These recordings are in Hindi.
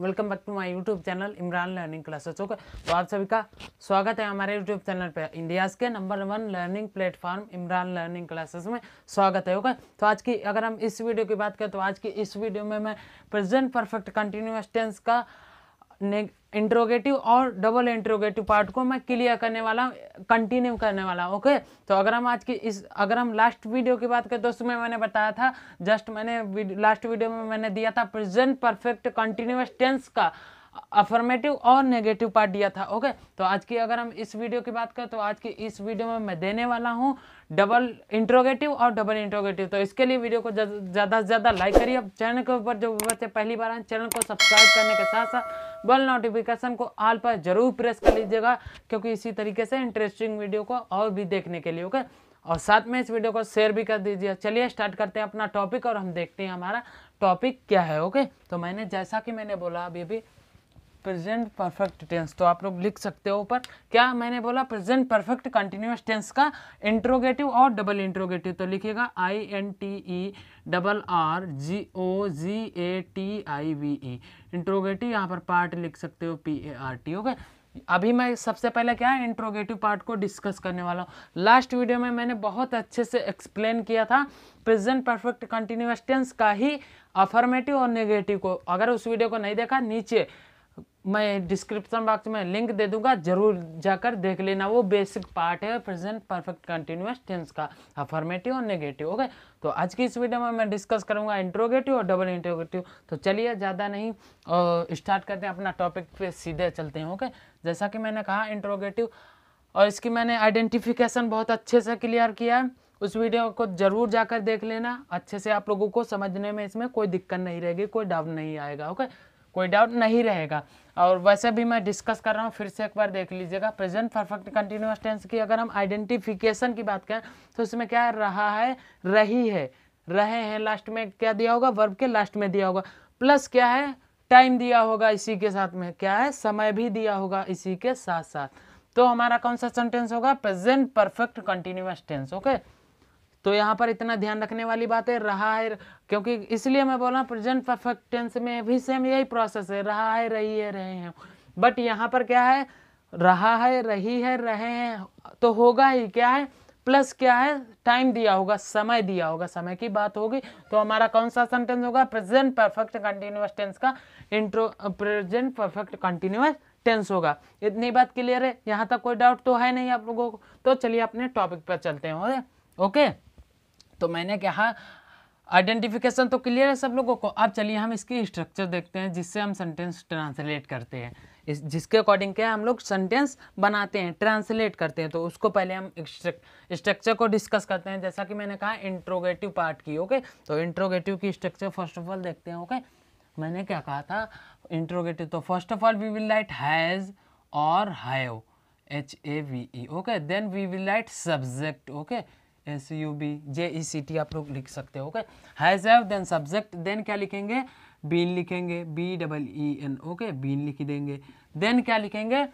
Welcome back to my YouTube channel Imran learning classes okay तो आप सभी का स्वागत है हमारे यूट्यूब चैनल पे इंडियाज़ के number one learning platform Imran learning classes में स्वागत है ओके तो आज की अगर हम इस वीडियो की बात करें तो आज की इस वीडियो में मैं प्रेजेंट परफेक्ट कंटिन्यूस टेंस का इंट्रोगेटिव और डबल इंट्रोगेटिव पार्ट को मैं क्लियर करने वाला हूँ कंटिन्यू करने वाला हूँ ओके तो अगर हम आज की इस अगर हम लास्ट वीडियो की बात करें तो उसमें मैंने बताया था जस्ट मैंने लास्ट वीडियो में मैंने दिया था प्रेजेंट परफेक्ट कंटिन्यूस टेंस का अफर्मेटिव और नेगेटिव पार्ट दिया था ओके तो आज की अगर हम इस वीडियो की बात करें तो आज की इस वीडियो में मैं देने वाला हूँ डबल इंट्रोगेटिव और डबल इंट्रोगेटिव तो इसके लिए वीडियो को ज़्यादा से ज़्यादा लाइक करिए अब चैनल के ऊपर जो बच्चे पहली बार आए चैनल को सब्सक्राइब करने के साथ साथ बल नोटिफिकेशन को आल पर जरूर प्रेस कर लीजिएगा क्योंकि इसी तरीके से इंटरेस्टिंग वीडियो को और भी देखने के लिए ओके और साथ में इस वीडियो को शेयर भी कर दीजिए चलिए स्टार्ट करते हैं अपना टॉपिक और हम देखते हैं हमारा टॉपिक क्या है ओके तो मैंने जैसा कि मैंने बोला अभी अभी प्रेजेंट परफेक्ट टेंस तो आप लोग लिख सकते हो ऊपर क्या मैंने बोला प्रेजेंट परफेक्ट कंटिन्यूस टेंस का इंट्रोगेटिव और डबल इंट्रोगेटिव तो लिखिएगा I N T E double R G O G A T I V E interrogative यहाँ पर पार्ट लिख सकते हो P A R T okay अभी मैं सबसे पहले क्या है इंट्रोगेटिव पार्ट को डिस्कस करने वाला हूँ लास्ट वीडियो में मैंने बहुत अच्छे से एक्सप्लेन किया था प्रेजेंट परफेक्ट कंटिन्यूस टेंस का ही अफर्मेटिव और नेगेटिव को अगर उस वीडियो को नहीं देखा नीचे मैं डिस्क्रिप्शन बॉक्स में लिंक दे दूंगा जरूर जाकर देख लेना वो बेसिक पार्ट है प्रेजेंट परफेक्ट कंटिन्यूस टेंस का अफर्मेटिव और नेगेटिव ओके तो आज की इस वीडियो में मैं डिस्कस करूंगा इंट्रोगेटिव और डबल इंट्रोगेटिव तो चलिए ज़्यादा नहीं और स्टार्ट करते हैं अपना टॉपिक पे सीधे चलते हैं ओके जैसा कि मैंने कहा इंट्रोगेटिव और इसकी मैंने आइडेंटिफिकेशन बहुत अच्छे से क्लियर किया है उस वीडियो को जरूर जाकर देख लेना अच्छे से आप लोगों को समझने में इसमें कोई दिक्कत नहीं रहेगी कोई डाउट नहीं आएगा ओके कोई डाउट नहीं रहेगा और वैसे भी मैं डिस्कस कर रहा हूँ फिर से एक बार देख लीजिएगा प्रेजेंट परफेक्ट कंटिन्यूस टेंस की अगर हम आइडेंटिफिकेशन की बात करें तो उसमें क्या रहा है रही है रहे हैं लास्ट में क्या दिया होगा वर्ब के लास्ट में दिया होगा प्लस क्या है टाइम दिया होगा इसी के साथ में क्या है समय भी दिया होगा इसी के साथ साथ तो हमारा कौन सा सेंटेंस होगा present perfect continuous tense okay तो यहाँ पर इतना ध्यान रखने वाली बात है रहा है क्योंकि इसलिए मैं बोला प्रेजेंट परफेक्ट टेंस में भी सेम यही प्रोसेस है रहा है रही है रहे हैं बट यहाँ पर क्या है रहा है रही है रहे हैं तो होगा ही क्या है प्लस क्या है टाइम दिया होगा समय दिया होगा समय की बात होगी तो हमारा कौन सा सेंटेंस होगा प्रेजेंट परफेक्ट कंटिन्यूस टेंस का intro present perfect continuous tense होगा इतनी बात क्लियर है यहाँ तक कोई डाउट तो है नहीं आप लोगों को तो चलिए अपने टॉपिक पर चलते हैं ओके तो मैंने कहा आइडेंटिफिकेशन तो क्लियर है सब लोगों को अब चलिए हम इसकी स्ट्रक्चर देखते हैं जिससे हम सेंटेंस ट्रांसलेट करते हैं इस जिसके अकॉर्डिंग क्या हम लोग सेंटेंस बनाते हैं ट्रांसलेट करते हैं तो उसको पहले हम स्ट्रक्चर को डिस्कस करते हैं जैसा कि मैंने कहा इंट्रोगेटिव पार्ट की ओके तो इंट्रोगेटिव की स्ट्रक्चर फर्स्ट ऑफ ऑल देखते हैं ओके मैंने क्या कहा था इंट्रोगेटिव तो first of all we will write has और have H A V E okay then we will write subject okay S U B J E C T आप लोग लिख सकते हो okay has have then subject then क्या लिखेंगे बीन लिखेंगे B double E N okay been लिख देंगे देन क्या लिखेंगे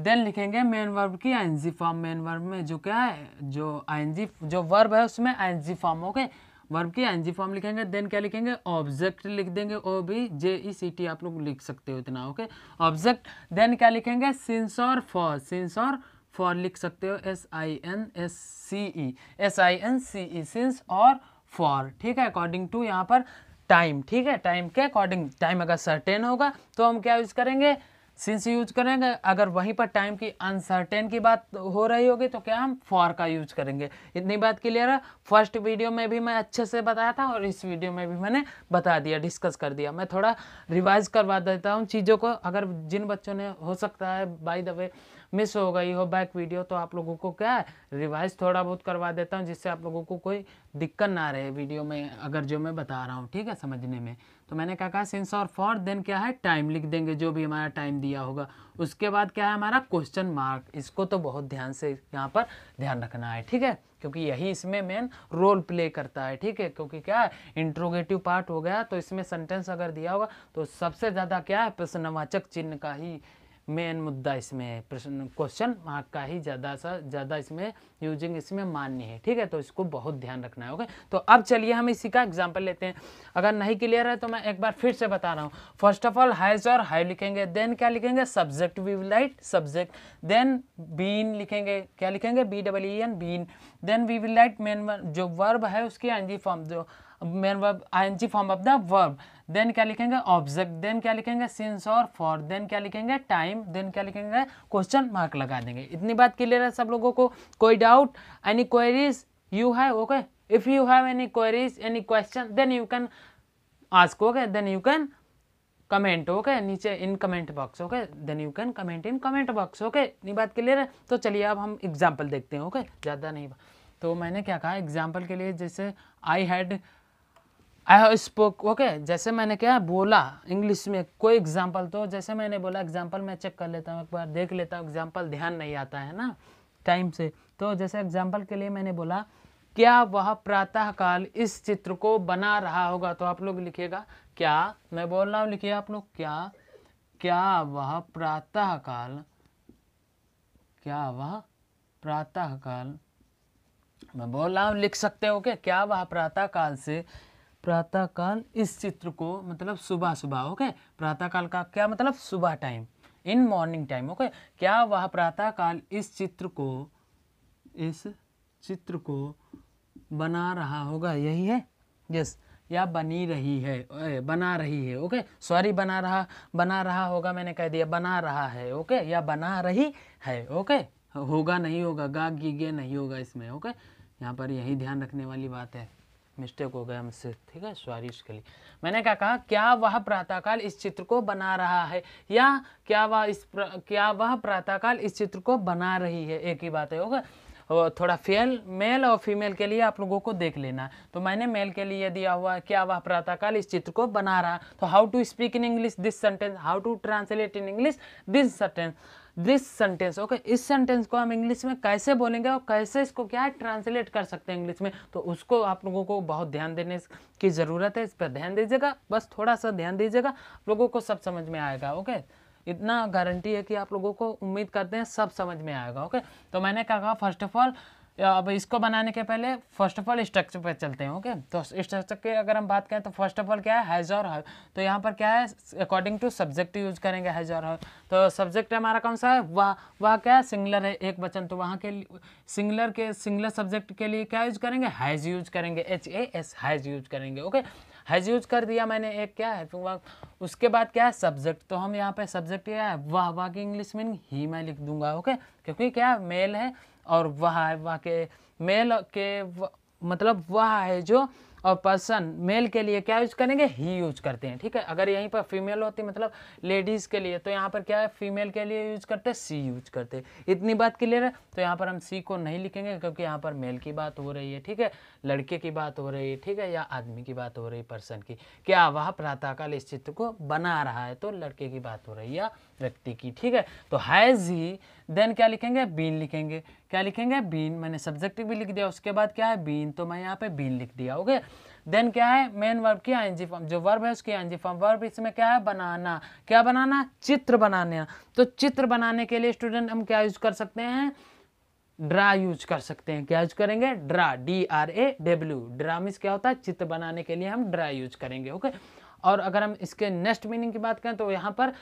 देन लिखेंगे मेन वर्ब की I N form main verb में जो क्या है जो आई जो वर्ब है उसमें I N form okay verb की आई फॉर्म लिखेंगे देन क्या लिखेंगे ऑब्जेक्ट लिख देंगे O B J E C T आप लोग लिख सकते हो इतना ओके ऑब्जेक्ट देन क्या लिखेंगे सिंस और फॉर सिंस और फॉर लिख सकते हो S I N S C E S I N C E since और फॉर ठीक है अकॉर्डिंग टू यहाँ पर टाइम ठीक है टाइम के अकॉर्डिंग टाइम अगर सर्टेन होगा तो हम क्या यूज़ करेंगे सिंस यूज करेंगे अगर वहीं पर टाइम की अनसर्टेन की बात हो रही होगी तो क्या हम फॉर का यूज करेंगे इतनी बात क्लियर है फर्स्ट वीडियो में भी मैं अच्छे से बताया था और इस वीडियो में भी मैंने बता दिया डिस्कस कर दिया मैं थोड़ा रिवाइज करवा देता हूँ चीज़ों को अगर जिन बच्चों ने हो सकता है बाई द वे मिस हो गई हो बैक वीडियो तो आप लोगों को क्या है रिवाइज थोड़ा बहुत करवा देता हूँ जिससे आप लोगों को कोई दिक्कत ना रहे वीडियो में अगर जो मैं बता रहा हूँ ठीक है समझने में तो मैंने क्या कहा सिंस और फॉर देन क्या है टाइम लिख देंगे जो भी हमारा टाइम दिया होगा उसके बाद क्या है हमारा क्वेश्चन मार्क इसको तो बहुत ध्यान से यहाँ पर ध्यान रखना है ठीक है क्योंकि यही इसमें मेन रोल प्ले करता है ठीक है क्योंकि क्या है इंट्रोगेटिव पार्ट हो गया तो इसमें सेंटेंस अगर दिया होगा तो सबसे ज़्यादा क्या है प्रश्नवाचक चिन्ह का ही मेन मुद्दा इसमें है प्रश्न क्वेश्चन मार्क का ही ज़्यादा सा ज़्यादा इसमें यूजिंग इसमें मान्य है ठीक है तो इसको बहुत ध्यान रखना है ओके तो अब चलिए हम इसी का एग्जाम्पल लेते हैं अगर नहीं क्लियर है तो मैं एक बार फिर से बता रहा हूँ फर्स्ट ऑफ ऑल हाइज और हाई लिखेंगे देन क्या लिखेंगे subject we write subject then been लिखेंगे क्या लिखेंगे B double E N been then we will write main जो वर्ब है उसकी आई फॉर्म जो main verb I form of the verb then क्या लिखेंगे ऑब्जेक्ट देन क्या लिखेंगे सिंस और फॉर देन क्या लिखेंगे टाइम देन क्या लिखेंगे क्वेश्चन मार्क लगा देंगे इतनी बात क्लियर है सब लोगों को कोई doubt any queries you have okay if you have any queries any question then you can ask okay then you can comment okay नीचे in comment box okay then you can comment in comment box okay इतनी बात क्लियर है तो चलिए अब हम एग्जाम्पल देखते हैं ओके ज़्यादा नहीं तो मैंने क्या कहा एग्जाम्पल के लिए जैसे I had I spoke okay जैसे मैंने क्या बोला इंग्लिश में कोई एग्जाम्पल तो जैसे मैंने बोला एग्जाम्पल मैं चेक कर लेता हूँ एक बार देख लेता हूँ एग्जाम्पल ध्यान नहीं आता है ना टाइम से तो जैसे एग्जाम्पल के लिए मैंने बोला क्या वह प्रातःकाल इस चित्र को बना रहा होगा तो आप लोग लिखिएगा क्या मैं बोल रहा हूँ लिखिए आप लोग क्या क्या वह प्रातःकाल क्या वह प्रातःकाल मैं बोल रहा हूँ लिख सकते हो क्या क्या वह प्रातःकाल से प्रातःकाल इस चित्र को मतलब सुबह सुबह ओके प्रातःकाल का क्या मतलब सुबह time in morning time okay क्या वह प्रातःकाल इस चित्र को इस चित्र को बना रहा होगा यही है यस या बनी रही है बना रही है ओके सॉरी बना रहा बना रहा होगा मैंने कह दिया बना रहा है ओके या बना रही है ओके होगा नहीं होगा गा गीगे नहीं होगा इसमें ओके यहाँ पर यही ध्यान रखने वाली बात है मिस्टेक हो गया मुझसे ठीक है स्वारिश के लिए मैंने क्या कहा क्या वह प्रातःकाल इस चित्र को बना रहा है या क्या वह इस क्या वह प्रातःकाल इस चित्र को बना रही है एक ही बात है होगा थोड़ा फेल मेल और फीमेल के लिए आप लोगों को देख लेना तो मैंने मेल के लिए दिया हुआ क्या वह प्रातःकाल इस चित्र को बना रहा तो how to speak in English this sentence how to translate in English this sentence this sentence okay इस सेंटेंस को हम इंग्लिश में कैसे बोलेंगे और कैसे इसको क्या ट्रांसलेट कर सकते हैं इंग्लिश में तो उसको आप लोगों को बहुत ध्यान देने की ज़रूरत है इस पर ध्यान दीजिएगा बस थोड़ा सा ध्यान दीजिएगा लोगों को सब समझ में आएगा ओके इतना गारंटी है कि आप लोगों को उम्मीद करते हैं सब समझ में आएगा ओके तो मैंने क्या कहा फर्स्ट ऑफ ऑल अब इसको बनाने के पहले फर्स्ट ऑफ ऑल स्ट्रक्चर पर चलते हैं ओके तो स्ट्रक्चर की अगर हम बात करें तो फर्स्ट ऑफ ऑल क्या है हैज़ और हव तो यहाँ पर क्या है अकॉर्डिंग टू सब्जेक्ट यूज करेंगे हैज़ और हव तो सब्जेक्ट हमारा कौन सा है वह वह क्या है सिंगलर है एक वचन तो वहाँ के सिंगलर के सिंगलर सब्जेक्ट के लिए क्या यूज करेंगे हैज़ यूज करेंगे H A S has use करेंगे ओके हैज़ यूज कर दिया मैंने एक क्या है टू तो वर्क उसके बाद क्या है सब्जेक्ट तो हम यहाँ पे सब्जेक्ट क्या है वाह वाह की इंग्लिश मीनिंग ही मैं लिख दूंगा ओके क्योंकि क्या मेल है और वह वाह के मेल के मतलब वह है जो और पर्सन मेल के लिए क्या यूज करेंगे ही यूज करते हैं ठीक है अगर यहीं पर फीमेल होती मतलब लेडीज़ के लिए तो यहाँ पर क्या है फीमेल के लिए यूज करते हैं सी यूज करते हैं इतनी बात क्लियर है तो यहाँ पर हम सी को नहीं लिखेंगे क्योंकि यहाँ पर मेल की बात हो रही है ठीक है लड़के की बात हो रही है ठीक है या आदमी की बात हो रही है पर्सन की क्या वह प्रातःकाल इस चित्र को बना रहा है तो लड़के की बात हो रही है या व्यक्ति की ठीक है तो हैज़ ही देन क्या लिखेंगे बीन लिखेंगे क्या लिखेंगे बीन मैंने सब्जेक्टिव भी लिख दिया उसके बाद क्या है बीन तो मैं यहाँ पे बीन लिख दिया ओके देन क्या है मेन वर्ब की आईएनजी फॉर्म जो वर्ब है उसकी आई फॉर्म वर्ब इसमें क्या है बनाना क्या बनाना चित्र बनाने तो चित्र बनाने के लिए स्टूडेंट हम क्या यूज कर सकते हैं ड्रा यूज कर सकते हैं क्या यूज करेंगे draw D R A W draw means क्या होता है चित्र बनाने के लिए हम ड्रा यूज करेंगे ओके और अगर हम इसके नेक्स्ट मीनिंग की बात करें तो यहाँ पर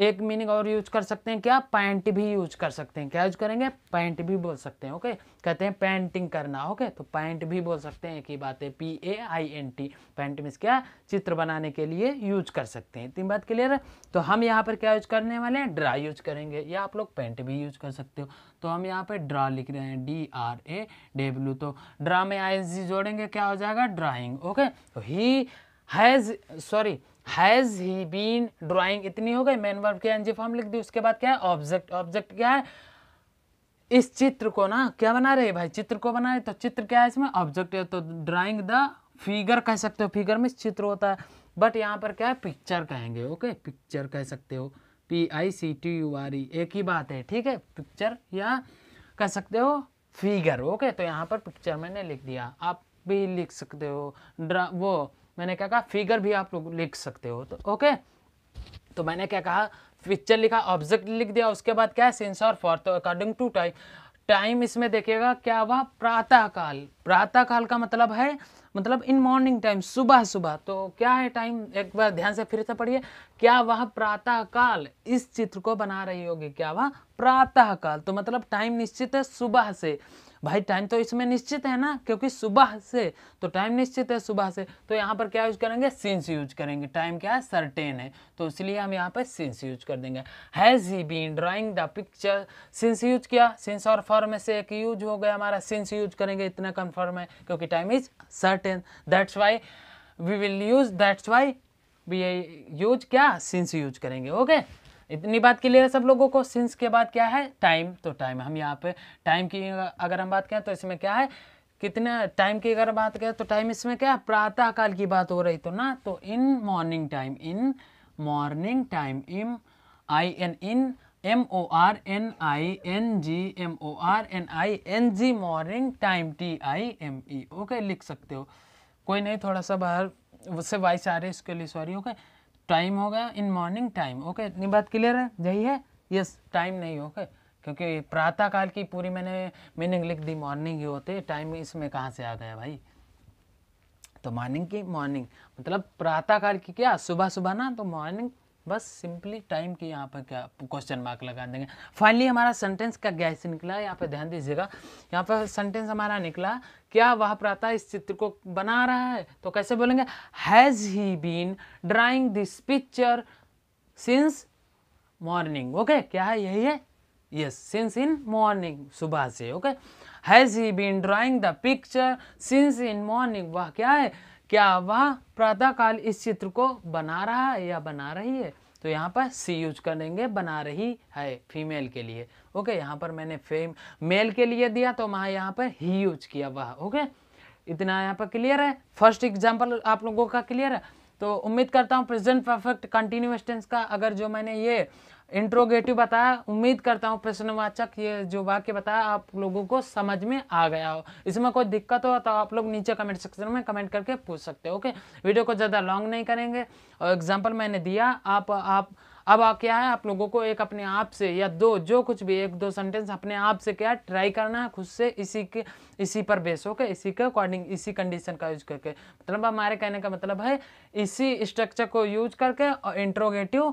एक मीनिंग और यूज कर सकते हैं क्या पैंट भी यूज कर सकते हैं क्या यूज करेंगे पैंट भी बोल सकते हैं ओके कहते हैं पेंटिंग करना ओके तो पैंट भी बोल सकते हैं एक ही बात है P A I N T paint mean क्या चित्र बनाने के लिए यूज कर सकते हैं तीन बात क्लियर है तो हम यहाँ पर क्या यूज करने वाले हैं ड्रा यूज करेंगे या आप लोग पैंट भी यूज कर सकते हो तो हम यहाँ पर ड्रा लिख रहे हैं डी आर ए डेब्लू तो ड्रा में आई जोड़ेंगे क्या हो जाएगा ड्राइंग ओके तो he has sorry has he been drawing इतनी हो गई मैन वर्ब के एनजी फॉर्म लिख दी उसके बाद क्या है ऑब्जेक्ट ऑब्जेक्ट क्या है इस चित्र को ना क्या बना रहे भाई चित्र को बना रहे तो चित्र क्या है इसमें ऑब्जेक्ट है तो ड्राइंग द फिगर कह सकते हो फिगर में चित्र होता है बट यहाँ पर क्या है पिक्चर कहेंगे ओके पिक्चर कह सकते हो P I C T U R E एक ही बात है ठीक है पिक्चर या कह सकते हो फिगर ओके तो यहाँ पर पिक्चर मैंने लिख दिया आप भी लिख सकते हो ड्रा वो मैंने क्या कहा फिगर भी आप लोग लिख सकते हो तो ओके तो मैंने क्या कहा पिक्चर लिखा ऑब्जेक्ट लिख दिया उसके बाद क्या है सेंसर फॉर तो अकॉर्डिंग टू टाइम टाइम इसमें देखिएगा क्या हुआ प्रातःकाल प्रातःकाल का मतलब है मतलब इन मॉर्निंग टाइम सुबह सुबह तो क्या है टाइम एक बार ध्यान से फिर से पढ़िए क्या वह प्रातःकाल इस चित्र को बना रही होगी क्या वह प्रातःकाल तो मतलब टाइम निश्चित है सुबह से भाई टाइम तो इसमें निश्चित है ना क्योंकि सुबह से तो टाइम निश्चित है सुबह से तो यहाँ पर क्या यूज करेंगे सिंस यूज करेंगे टाइम क्या है सर्टेन है तो इसलिए हम यहाँ पर सिंस यूज कर देंगे has he been drawing the picture since use किया सिंस और फॉर में से एक यूज हो गया हमारा सिंस यूज करेंगे इतना कन्फर्म है क्योंकि time is certain that's why we will use that's why we use क्या सिंस यूज करेंगे ओके okay? इतनी बात क्लियर है सब लोगों को सिंस के बाद क्या है टाइम तो टाइम हम यहाँ पे टाइम की अगर हम बात करें तो इसमें क्या है कितने टाइम की अगर बात करें तो टाइम इसमें क्या प्रातः काल की बात हो रही तो ना तो in morning time in morning time in I N in M O R N I N G M O R N I N G morning time T I M E okay लिख सकते हो कोई नहीं थोड़ा सा बाहर उससे वाइस आ रहे इसके लिए सॉरी ओके okay? टाइम होगा इन मॉर्निंग टाइम ओके इतनी बात क्लियर है यही है यस टाइम नहीं ओके क्योंकि प्रातः काल की पूरी मैंने मीनिंग लिख दी मॉर्निंग ही होते टाइम इसमें कहाँ से आ गया भाई तो मॉर्निंग की मॉर्निंग मतलब प्रातः काल की क्या सुबह सुबह ना तो मॉर्निंग बस सिंपली टाइम के यहाँ पर क्या क्वेश्चन मार्क लगा देंगे फाइनली हमारा सेंटेंस का गैस निकला यहाँ पर ध्यान दीजिएगा यहाँ पर सेंटेंस हमारा निकला क्या वह प्राता इस चित्र को बना रहा है तो कैसे बोलेंगे has he been drawing this picture since morning okay क्या है यही है यस सिंस इन मॉर्निंग सुबह से okay has he been drawing the picture since in morning वह क्या है क्या वह प्रातःकाल इस चित्र को बना रहा है या बना रही है तो यहाँ पर सी यूज करेंगे बना रही है फीमेल के लिए ओके यहाँ पर मैंने फेम मेल के लिए दिया तो वहाँ यहाँ पर ही यूज किया वह ओके इतना यहाँ पर क्लियर है फर्स्ट एग्जाम्पल आप लोगों का क्लियर है तो उम्मीद करता हूँ प्रेजेंट परफेक्ट कंटिन्यूस टेंस का अगर जो मैंने ये इंट्रोगेटिव बताया उम्मीद करता हूँ प्रश्नवाचक ये जो वाक्य बताया आप लोगों को समझ में आ गया हो इसमें कोई दिक्कत हो तो आप लोग नीचे कमेंट सेक्शन में कमेंट करके पूछ सकते हो ओके वीडियो को ज़्यादा लॉन्ग नहीं करेंगे और एग्जाम्पल मैंने दिया आप आप अब आप क्या है आप लोगों को एक अपने आप से या दो जो कुछ भी एक दो सेंटेंस अपने आप से क्या ट्राई करना है खुद से इसी के इसी पर बेस होकर इसी के अकॉर्डिंग इसी कंडीशन का यूज करके मतलब हमारे कहने का मतलब है इसी स्ट्रक्चर को यूज करके और इंट्रोगेटिव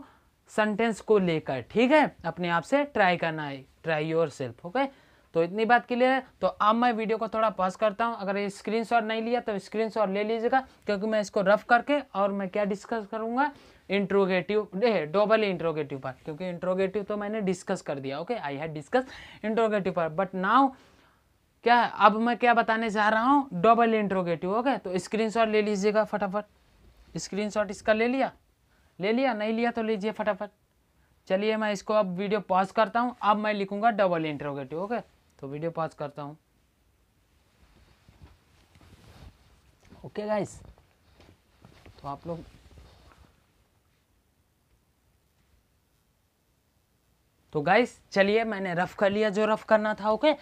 सेंटेंस को लेकर ठीक है अपने आप से ट्राई करना है ट्राई योर सेल्फ ओके तो इतनी बात क्लियर है तो अब मैं वीडियो को थोड़ा पॉज करता हूँ अगर ये स्क्रीनशॉट नहीं लिया तो स्क्रीनशॉट ले लीजिएगा क्योंकि मैं इसको रफ करके और मैं क्या डिस्कस करूँगा इंट्रोगेटिव डबल इंट्रोगेटिव पार्ट क्योंकि इंट्रोगेटिव तो मैंने डिस्कस कर दिया okay I had discuss interrogative part but now क्या है? अब मैं क्या बताने जा रहा हूँ डबल इंट्रोगेटिव ओके तो स्क्रीनशॉट ले लीजिएगा फटाफट स्क्रीनशॉट इसका ले लिया ले लिया नहीं लिया तो लीजिए फटाफट चलिए मैं इसको अब वीडियो पॉज करता हूँ अब मैं लिखूँगा डबल इंट्रोगेटिव ओके तो वीडियो पॉज करता हूँ ओके गाइस तो आप लोग तो गाइस चलिए मैंने रफ़ कर लिया जो रफ़ करना था ओके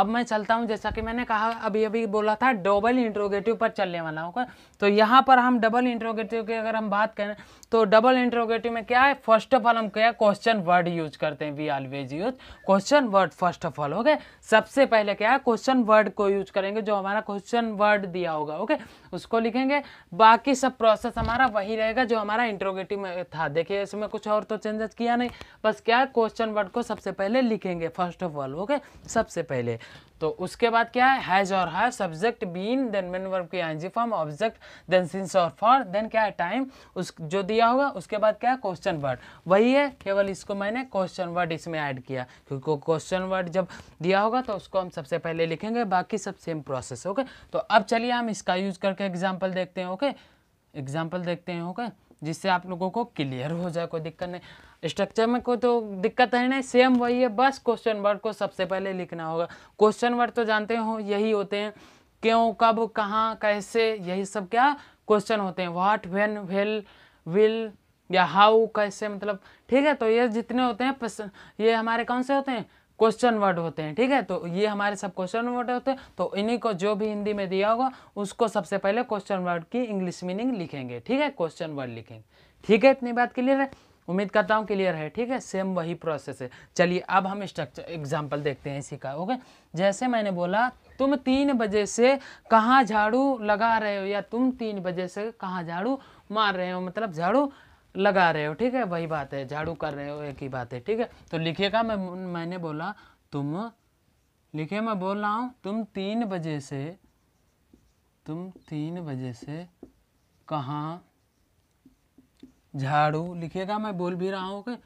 अब मैं चलता हूँ जैसा कि मैंने कहा अभी अभी बोला था डबल इंट्रोगेटिव पर चलने वाला हूँ तो यहाँ पर हम डबल इंट्रोगेटिव की अगर हम बात करें तो डबल इंट्रोगेटिव में क्या है फर्स्ट ऑफ ऑल हम क्या क्वेश्चन वर्ड यूज करते हैं we always use question word first of all okay सबसे पहले क्या है क्वेश्चन वर्ड को यूज करेंगे जो हमारा क्वेश्चन वर्ड दिया होगा ओके उसको लिखेंगे बाकी सब प्रोसेस हमारा वही रहेगा जो हमारा इंट्रोगेटिव में था देखिए इसमें कुछ और तो चेंजेस किया नहीं बस क्या क्वेश्चन वर्ड को सबसे पहले लिखेंगे फर्स्ट ऑफ ऑल ओके सबसे पहले तो उसके बाद क्या है हैज और has subject been then main verb की N G form object then since और फॉर देन क्या है टाइम उस जो दिया होगा उसके बाद क्या है क्वेश्चन वर्ड वही है केवल इसको मैंने क्वेश्चन वर्ड इसमें ऐड किया क्योंकि क्वेश्चन वर्ड जब दिया होगा तो उसको हम सबसे पहले लिखेंगे बाकी सब सेम प्रोसेस ओके तो अब चलिए हम इसका यूज करके एग्जाम्पल देखते हैं ओके एग्जाम्पल देखते हैं ओके जिससे आप लोगों को क्लियर हो जाए कोई दिक्कत नहीं स्ट्रक्चर में कोई तो दिक्कत है नहीं सेम वही है बस क्वेश्चन वर्ड को सबसे पहले लिखना होगा क्वेश्चन वर्ड तो जानते हो यही होते हैं क्यों कब कहाँ कैसे यही सब क्या क्वेश्चन होते हैं व्हाट व्हेन वेल विल या हाउ कैसे मतलब ठीक है तो ये जितने होते हैं ये हमारे कौन से होते हैं क्वेश्चन वर्ड होते हैं ठीक है तो ये हमारे सब क्वेश्चन वर्ड होते हैं तो इन्हीं को जो भी हिंदी में दिया होगा उसको सबसे पहले क्वेश्चन वर्ड की इंग्लिश मीनिंग लिखेंगे ठीक है क्वेश्चन वर्ड लिखेंगे ठीक है इतनी बात क्लियर है उम्मीद करता हूँ क्लियर है ठीक है सेम वही प्रोसेस है चलिए अब हम स्ट्रक्चर एग्जाम्पल देखते हैं इसी का ओके जैसे मैंने बोला तुम तीन बजे से कहाँ झाड़ू लगा रहे हो या तुम तीन बजे से कहाँ झाड़ू मार रहे हो मतलब झाड़ू लगा रहे हो ठीक है वही बात है झाड़ू कर रहे हो एक ही बात है ठीक है तो लिखेगा मैं मैंने बोला तुम लिखे मैं बोल रहा हूँ तुम तीन बजे से तुम तीन बजे से कहाँ झाड़ू लिखेगा मैं बोल भी रहा हूँ कि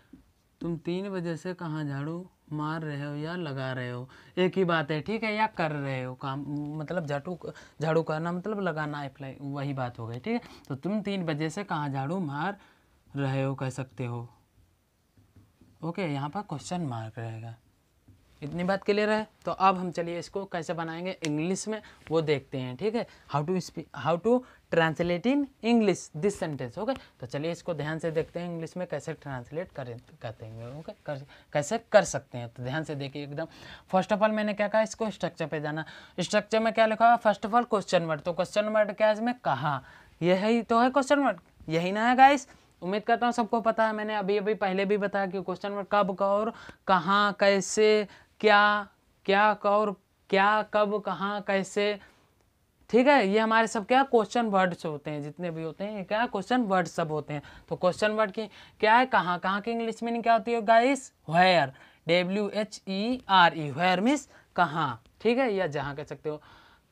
तुम तीन बजे से कहाँ झाड़ू मार रहे हो या लगा रहे हो एक ही बात है ठीक है या कर रहे हो काम मतलब झाड़ू झाड़ू करना मतलब लगाना अप्लाई वही बात हो गई ठीक है तो तुम तीन बजे से कहाँ झाड़ू मार रहे हो कह सकते हो ओके यहाँ पर क्वेश्चन मार्क रहेगा इतनी बात क्लियर है तो अब हम चलिए इसको कैसे बनाएंगे इंग्लिश में वो देखते हैं ठीक है how to speak how to translate in English this sentence okay तो चलिए इसको ध्यान से देखते हैं इंग्लिश में कैसे ट्रांसलेट करें करते हैं ओके कर, कैसे कर सकते हैं तो ध्यान से देखिए एकदम फर्स्ट ऑफ ऑल मैंने क्या कहा इसको स्ट्रक्चर पे जाना स्ट्रक्चर में क्या लिखा हुआ first of all question word तो क्वेश्चन वर्ड क्या है इसमें कहा यही तो है क्वेश्चन वर्ड यही ना है गाइस उम्मीद करता हूँ सबको पता है मैंने अभी अभी पहले भी बताया कि क्वेश्चन वर्ड कब का और कहाँ कैसे क्या क्या और क्या कब कहाँ कैसे ठीक है ये हमारे सब क्या क्वेश्चन वर्ड्स होते हैं जितने भी होते हैं क्या क्वेश्चन वर्ड सब होते हैं तो क्वेश्चन वर्ड की क्या है कहाँ कहाँ की इंग्लिश मीनिंग क्या होती है guys where W H E R E where means कहाँ ठीक है या जहाँ कह सकते हो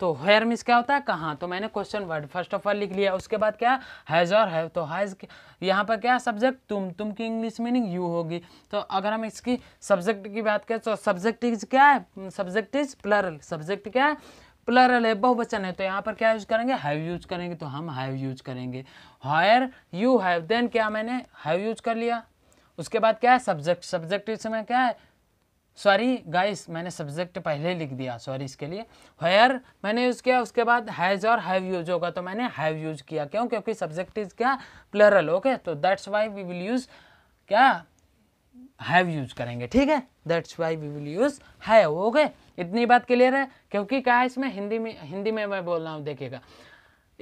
तो हेयर मिस क्या होता है कहाँ तो मैंने question word first of all लिख लिया उसके बाद क्या हैज़ और हैव तो हैज़ यहाँ पर क्या सब्जेक्ट तुम तुम की इंग्लिश मीनिंग यू होगी तो अगर हम इसकी सब्जेक्ट की बात करें तो सब्जेक्ट इज क्या है सब्जेक्ट इज प्लरल सब्जेक्ट क्या है प्लरल है बहुवचन है तो यहाँ पर क्या यूज़ करेंगे हैव यूज करेंगे तो हम हैव यूज करेंगे हायर यू हैव देन क्या मैंने हैव यूज कर लिया उसके बाद क्या है सब्जेक्ट सब्जेक्ट इसमें क्या है सॉरी गाइस मैंने सब्जेक्ट पहले लिख दिया सॉरी इसके लिए हेयर मैंने यूज़ किया उसके बाद हैज़ और हैव यूज होगा तो मैंने हैव यूज किया क्यों क्योंकि सब्जेक्ट इज क्या प्लरल ओके तो that's why we will use क्या हैव यूज करेंगे ठीक है that's why we will use have okay इतनी बात क्लियर है क्योंकि क्या है इसमें हिंदी में हिंदी में मैं बोल रहा हूँ देखिएगा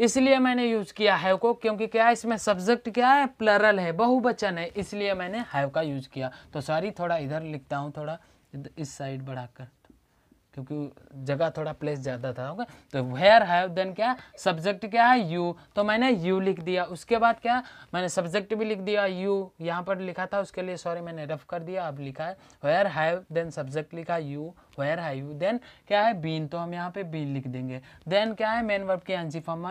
इसलिए मैंने यूज़ किया हैव को क्योंकि क्या है इसमें सब्जेक्ट क्या है प्लरल है बहुवचन है इसलिए मैंने हैव का यूज़ किया तो सॉरी थोड़ा इधर लिखता हूँ थोड़ा इस साइड बढ़ाकर क्योंकि जगह थोड़ा प्लेस ज़्यादा था होगा तो वेयर हैव देन क्या सब्जेक्ट क्या है यू तो मैंने यू लिख दिया उसके बाद क्या मैंने सब्जेक्ट भी लिख दिया यू यहाँ पर लिखा था उसके लिए सॉरी मैंने रफ कर दिया अब लिखा है वेयर हैव देन सब्जेक्ट लिखा you where have you then क्या है बीन तो हम यहाँ पे बीन लिख देंगे देन क्या है मेन वर्ब की एनजी फॉर्म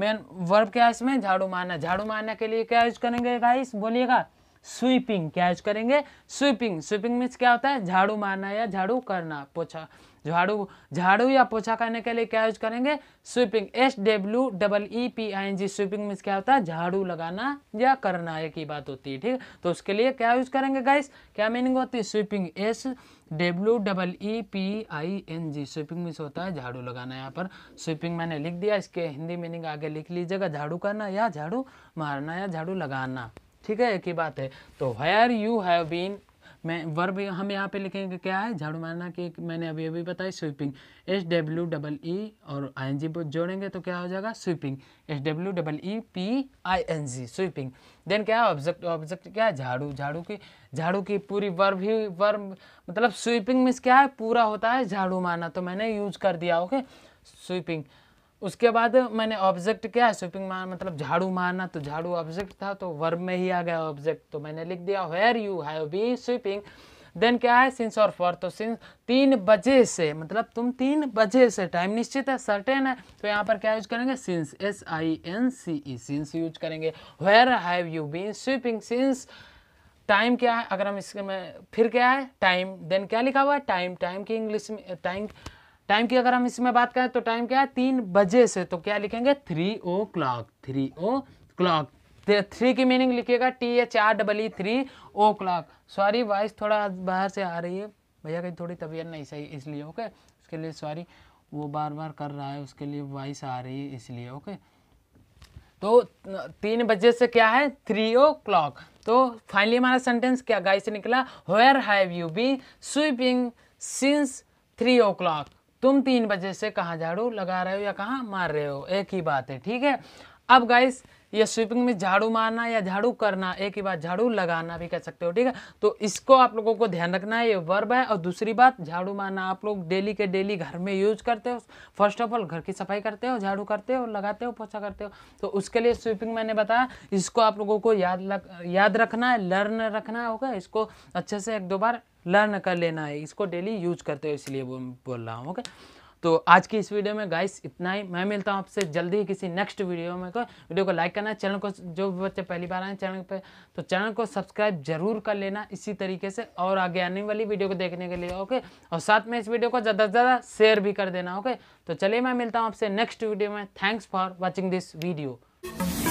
मेन वर्ब क्या है इसमें झाड़ू मारना झाड़ू मारने के लिए क्या यूज करेंगे गाइस बोलिएगा स्वीपिंग क्या यूज करेंगे स्वीपिंग स्वीपिंग मीन्स क्या होता है झाड़ू मारना या झाड़ू करना पोछा झाड़ू झाड़ू या पोछा करने के लिए क्या यूज करेंगे sweeping S W double E P I N G sweeping means क्या होता है झाड़ू लगाना या करना एक ही बात होती है ठीक तो उसके लिए क्या यूज करेंगे गाइस क्या मीनिंग होती है sweeping S W double E P I N G sweeping means होता है झाड़ू लगाना यहाँ पर स्वीपिंग मैंने लिख दिया इसके हिंदी मीनिंग आगे लिख लीजिएगा झाड़ू करना या झाड़ू मारना या झाड़ू लगाना ठीक है एक ही बात है तो where you have been main verb हम यहाँ पे लिखेंगे क्या है झाड़ू मारना की मैंने अभी अभी बताया sweeping S W double E और आई एन जी जोड़ेंगे तो क्या हो जाएगा sweeping S W double E P I N G sweeping then क्या है ऑब्जेक्ट ऑब्जेक्ट क्या है झाड़ू झाड़ू की झाड़ू की पूरी वर्ब ही वर्ब मतलब स्वीपिंग मीन्स क्या है पूरा होता है झाड़ू मारना तो मैंने यूज कर दिया ओके स्वीपिंग उसके बाद मैंने ऑब्जेक्ट क्या है स्वीपिंग मार मतलब झाड़ू मारना तो झाड़ू ऑब्जेक्ट था तो वर्ब में ही आ गया ऑब्जेक्ट तो मैंने लिख दिया where you have been sweeping then क्या है सिंस और फॉर तो सिंस तीन बजे से मतलब तुम तीन बजे से टाइम निश्चित है सर्टेन है तो यहाँ पर क्या यूज करेंगे since S I N C E since use करेंगे where have you been sweeping since time क्या है अगर हम इसके में फिर क्या है टाइम देन क्या लिखा हुआ है टाइम टाइम की इंग्लिश में टाइम टाइम की अगर हम इसमें बात करें तो टाइम क्या है तीन बजे से तो क्या लिखेंगे three o'clock three o'clock three की मीनिंग लिखिएगा T H R double E three o'clock sorry voice थोड़ा बाहर से आ रही है भैया कहीं थोड़ी तबीयत नहीं सही इसलिए ओके उसके लिए सॉरी वो बार बार कर रहा है उसके लिए वॉइस आ रही है इसलिए ओके तो तीन बजे से क्या है थ्री ओ क्लॉक तो फाइनली हमारा सेंटेंस क्या से निकला where have you be sweeping since three o'clock तुम तीन बजे से कहाँ झाड़ू लगा रहे हो या कहाँ मार रहे हो एक ही बात है ठीक है अब गाइस ये स्वीपिंग में झाड़ू मारना या झाड़ू करना एक ही बात झाड़ू लगाना भी कह सकते हो ठीक है तो इसको आप लोगों को ध्यान रखना है ये वर्ब है और दूसरी बात झाड़ू मारना आप लोग डेली के डेली घर में यूज करते हो फर्स्ट ऑफ ऑल घर की सफाई करते हो झाड़ू करते हो लगाते हो पोछा करते हो तो उसके लिए स्वीपिंग मैंने बताया इसको आप लोगों को याद लग, याद रखना है लर्न रखना होगा इसको अच्छे से एक दो बार लर्न कर लेना है इसको डेली यूज करते हो इसलिए बोल रहा हूँ ओके तो आज की इस वीडियो में गाइस इतना ही मैं मिलता हूँ आपसे जल्दी ही किसी नेक्स्ट वीडियो में को वीडियो को लाइक करना चैनल को जो बच्चे पहली बार आए चैनल पे तो चैनल को सब्सक्राइब जरूर कर लेना इसी तरीके से और आगे आने वाली वीडियो को देखने के लिए ओके और साथ में इस वीडियो को ज़्यादा से ज़्यादा शेयर भी कर देना ओके तो चलिए मैं मिलता हूँ आपसे नेक्स्ट वीडियो में thanks for watching this video